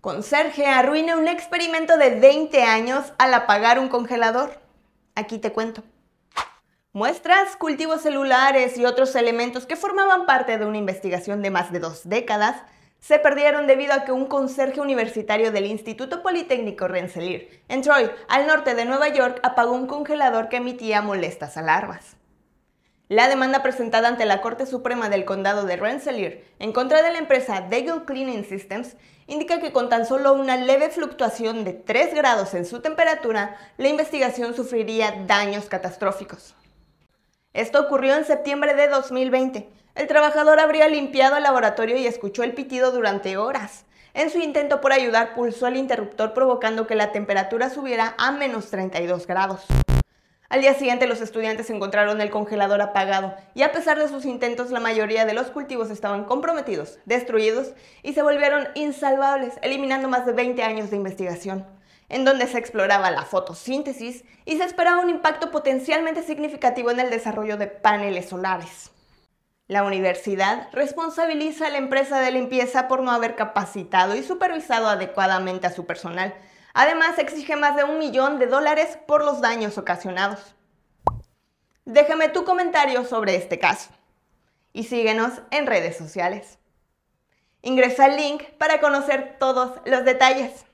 Conserje arruina un experimento de 20 años al apagar un congelador. Aquí te cuento. Muestras, cultivos celulares y otros elementos que formaban parte de una investigación de más de dos décadas se perdieron debido a que un conserje universitario del Instituto Politécnico Rensselaer, en Troy, al norte de Nueva York, apagó un congelador que emitía molestas alarmas. La demanda presentada ante la Corte Suprema del Condado de Rensselaer en contra de la empresa Daigle Cleaning Systems indica que con tan solo una leve fluctuación de 3 grados en su temperatura, la investigación sufriría daños catastróficos. Esto ocurrió en septiembre de 2020. El trabajador habría limpiado el laboratorio y escuchó el pitido durante horas. En su intento por ayudar pulsó el interruptor provocando que la temperatura subiera a menos 32 grados. Al día siguiente los estudiantes encontraron el congelador apagado y a pesar de sus intentos la mayoría de los cultivos estaban comprometidos, destruidos y se volvieron insalvables, eliminando más de 20 años de investigación, en donde se exploraba la fotosíntesis y se esperaba un impacto potencialmente significativo en el desarrollo de paneles solares. La universidad responsabiliza a la empresa de limpieza por no haber capacitado y supervisado adecuadamente a su personal, Además, exige más de un millón de dólares por los daños ocasionados. Déjame tu comentario sobre este caso y síguenos en redes sociales. Ingresa al link para conocer todos los detalles.